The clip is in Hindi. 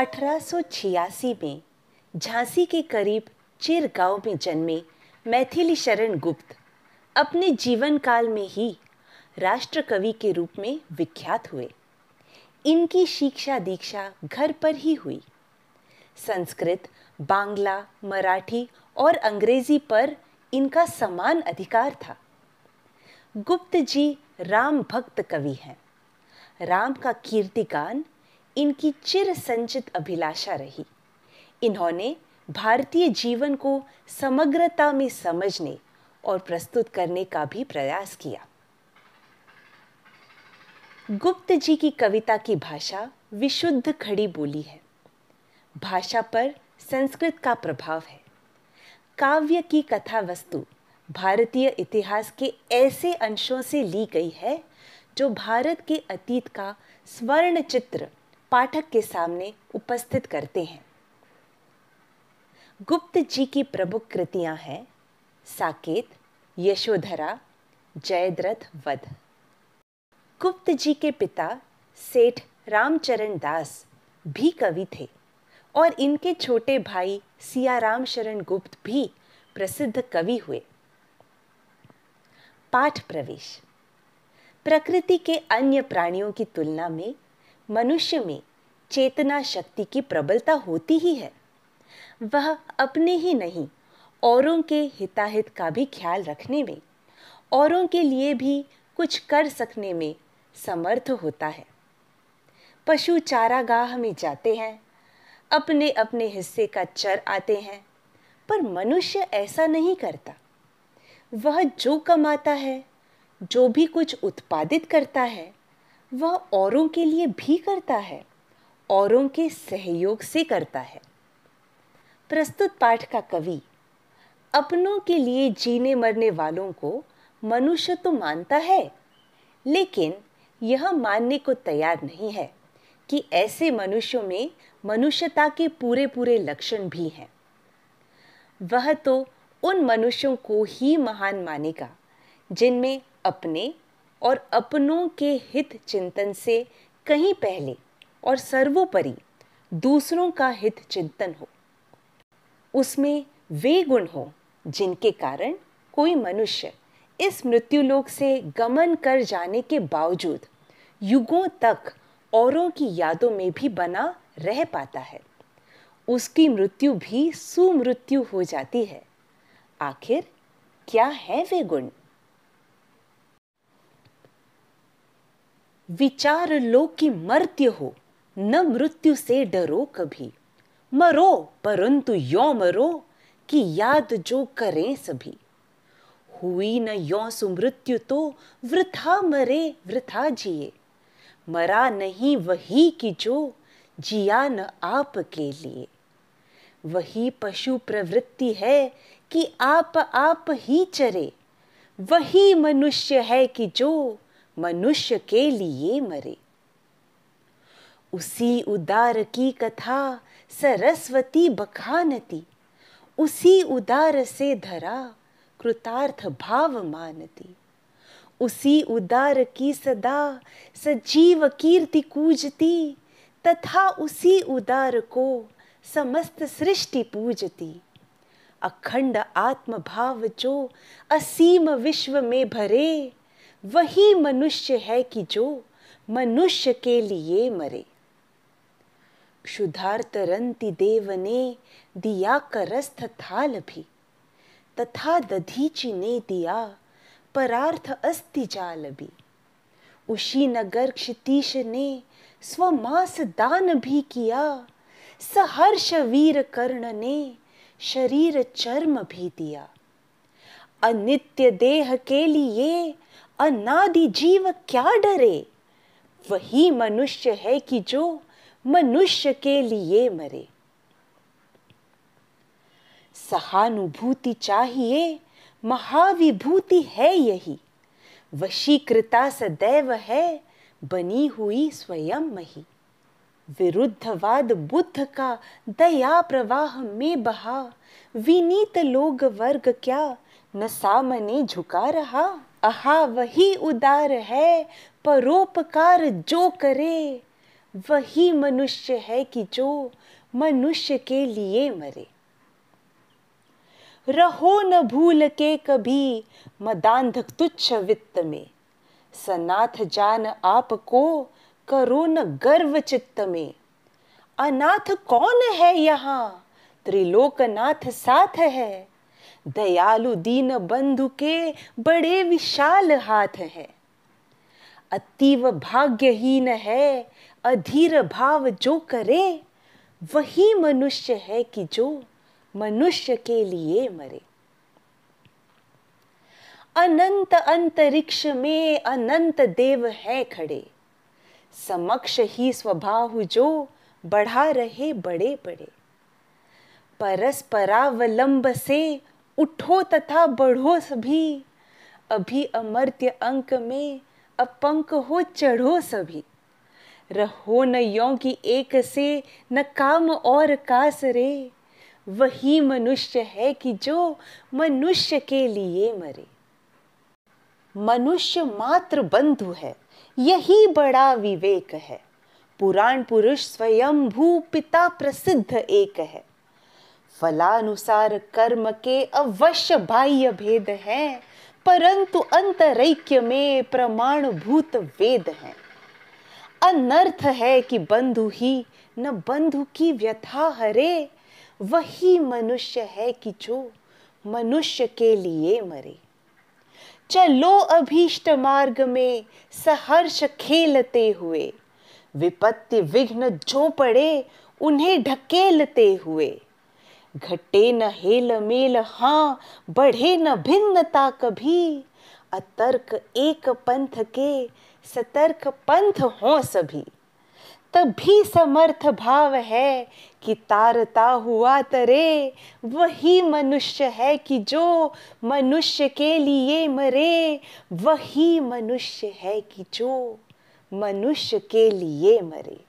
1886 में झांसी के करीब चिर गांव में जन्मे मैथिली शरण गुप्त अपने जीवन काल में ही राष्ट्र कवि के रूप में विख्यात हुए इनकी शिक्षा दीक्षा घर पर ही हुई संस्कृत बांग्ला मराठी और अंग्रेजी पर इनका समान अधिकार था गुप्त जी राम भक्त कवि हैं राम का कीर्तिगान इनकी चिर संचित अभिलाषा रही इन्होंने भारतीय जीवन को समग्रता में समझने और प्रस्तुत करने का भी प्रयास किया गुप्त जी की कविता की भाषा विशुद्ध खड़ी बोली है भाषा पर संस्कृत का प्रभाव है काव्य की कथा वस्तु भारतीय इतिहास के ऐसे अंशों से ली गई है जो भारत के अतीत का स्वर्ण चित्र पाठक के सामने उपस्थित करते हैं गुप्त जी की प्रमुख कृतियां हैं साकेत यशोधरा जयद्रथ वध गुप्त जी के पिता सेठ रामचरण दास भी कवि थे और इनके छोटे भाई राम शरण गुप्त भी प्रसिद्ध कवि हुए पाठ प्रवेश प्रकृति के अन्य प्राणियों की तुलना में मनुष्य में चेतना शक्ति की प्रबलता होती ही है वह अपने ही नहीं औरों के हिताहित का भी ख्याल रखने में औरों के लिए भी कुछ कर सकने में समर्थ होता है पशु चारागाह में जाते हैं अपने अपने हिस्से का चर आते हैं पर मनुष्य ऐसा नहीं करता वह जो कमाता है जो भी कुछ उत्पादित करता है वह औरों के लिए भी करता है औरों के सहयोग से करता है प्रस्तुत पाठ का कवि अपनों के लिए जीने मरने वालों को मनुष्य तो मानता है लेकिन यह मानने को तैयार नहीं है कि ऐसे मनुष्यों में मनुष्यता के पूरे पूरे लक्षण भी हैं वह तो उन मनुष्यों को ही महान मानेगा जिनमें अपने और अपनों के हित चिंतन से कहीं पहले और सर्वोपरि दूसरों का हित चिंतन हो उसमें वे गुण हो जिनके कारण कोई मनुष्य इस मृत्युलोक से गमन कर जाने के बावजूद युगों तक औरों की यादों में भी बना रह पाता है उसकी मृत्यु भी सुमृत्यु हो जाती है आखिर क्या है वे गुण विचार लो कि मर्त्य हो न मृत्यु से डरो कभी मरो परंतु यो मरो कि याद जो करें सभी हुई न यो सुमृत्यु तो वृथा मरे वृथा जिए मरा नहीं वही कि जो जिया न आप के लिए वही पशु प्रवृत्ति है कि आप आप ही चरे वही मनुष्य है कि जो मनुष्य के लिए मरे उसी उदार की कथा सरस्वती बखानती उसी उदार से धरा कृतार्थ भाव मानती उसी उदार की सदा सजीव कीर्ति कूजती तथा उसी उदार को समस्त सृष्टि पूजती अखंड आत्म भाव जो असीम विश्व में भरे वही मनुष्य है कि जो मनुष्य के लिए मरे रंति देव ने दिया करस्थ थाल भी तथा दधीचि ने दिया परार्थ अस्ति जाल भी उसी नगर क्षितीश ने स्वमास दान भी किया सहर्ष वीर कर्ण ने शरीर चर्म भी दिया अनित्य देह के लिए अनादि जीव क्या डरे वही मनुष्य है कि जो मनुष्य के लिए मरे सहानुभूति चाहिए महाविभूति है यही वशीकृता सदैव है बनी हुई स्वयं मही विरुद्धवाद बुद्ध का दया प्रवाह में बहा विनीत लोग वर्ग क्या न सामने झुका रहा अहा वही उदार है परोपकार जो करे वही मनुष्य है कि जो मनुष्य के लिए मरे रहो न भूल के कभी मदांधक तुच्छ वित्त में सनाथ जान आपको करो न गर्व चित्त में अनाथ कौन है यहाँ त्रिलोकनाथ साथ है दयालु दीन बंधु के बड़े विशाल हाथ है अतीव भाग्यहीन है अधीर भाव जो करे वही मनुष्य है कि जो मनुष्य के लिए मरे अनंत अंतरिक्ष में अनंत देव है खड़े समक्ष ही स्वभाव जो बढ़ा रहे बड़े बड़े परस्परावलंब से उठो तथा बढ़ो सभी अभी अमर्त्य अंक में अपंक हो चढ़ो सभी रहो न यो की एक से न काम और कास रे वही मनुष्य है कि जो मनुष्य के लिए मरे मनुष्य मात्र बंधु है यही बड़ा विवेक है पुराण पुरुष स्वयं भू पिता प्रसिद्ध एक है फलानुसार कर्म के अवश्य बाह्य भेद हैं परंतु अंतरैक्य में प्रमाण भूत वेद हैं अनर्थ है कि बंधु ही न बंधु की व्यथा हरे वही मनुष्य है कि जो मनुष्य के लिए मरे चलो अभीष्ट मार्ग में सहर्ष खेलते हुए विपत्ति विघ्न जो पड़े उन्हें ढकेलते हुए घटे न हेल मेल हाँ बढ़े न भिन्नता कभी अतर्क एक पंथ के सतर्क पंथ हो सभी तभी समर्थ भाव है कि तारता हुआ तरे वही मनुष्य है कि जो मनुष्य के लिए मरे वही मनुष्य है कि जो मनुष्य के लिए मरे